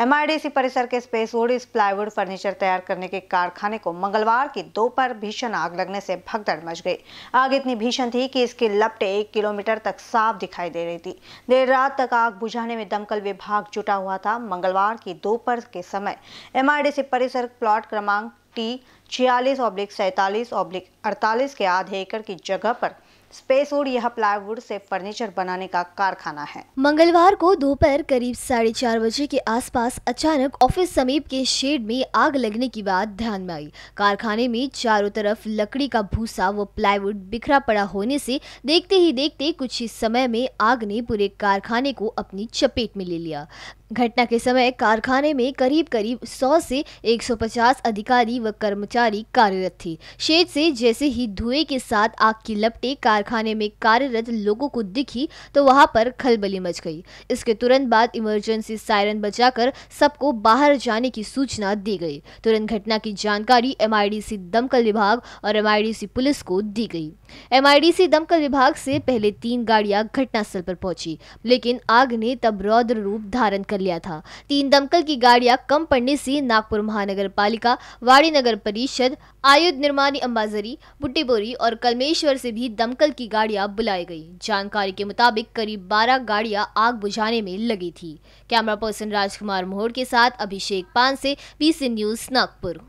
MIDC परिसर के space would plywood furniture तैयार करने के कारखाने को मंगलवार की दोपहर भीषण आग लगने से भगदड़ मच गई आग इतनी भीषण थी कि इसकी लपटे एक किलोमीटर तक साफ दिखाई दे रही थी देर रात तक आग बुझाने में दमकल विभाग जुटा हुआ था मंगलवार की दोपहर के समय एमआईडीसी परिसर प्लॉट क्रमांक टी छियालीस ऑब्लिक सैंतालीस ऑब्लिक अड़तालीस के आधे एकड़ की जगह पर स्पेस वुड यह प्लाईवुड से फर्नीचर बनाने का कारखाना है मंगलवार को दोपहर करीब साढ़े चार बजे के आसपास अचानक ऑफिस समीप के शेड में आग लगने की बात ध्यान में आई कारखाने में चारों तरफ लकड़ी का भूसा व प्लाईवुड बिखरा पड़ा होने से देखते ही देखते कुछ ही समय में आग ने पूरे कारखाने को अपनी चपेट में ले लिया घटना के समय कारखाने में करीब करीब सौ से एक अधिकारी व कर्मचारी कर्मचारी कार्यरत थे शेड से जैसे ही धुएं के साथ आग की लपटें कारखाने में कार्यरत लोगों को दिखी तो वहां पर खलबली मच गई इसके तुरंत बाद इमरजेंसी सायरन बजाकर सबको बाहर जाने की सूचना दी गई तुरंत घटना की जानकारी एम दमकल विभाग और एम पुलिस को दी गई एम दमकल विभाग से पहले तीन गाड़ियां घटनास्थल पर पहुंची लेकिन आग ने तब रौद्र रूप धारण कर लिया था तीन दमकल की गाड़ियां कम पड़ने से नागपुर महानगर पालिका वाड़ी नगर परिषद परिषद आयुध निर्माणी अम्बाजरी बुट्टेबोरी और कलमेश्वर से भी दमकल की गाड़ियां बुलाई गई जानकारी के मुताबिक करीब 12 गाड़ियां आग बुझाने में लगी थी कैमरा पर्सन राजकुमार मोहर के साथ अभिषेक पान से बी न्यूज नागपुर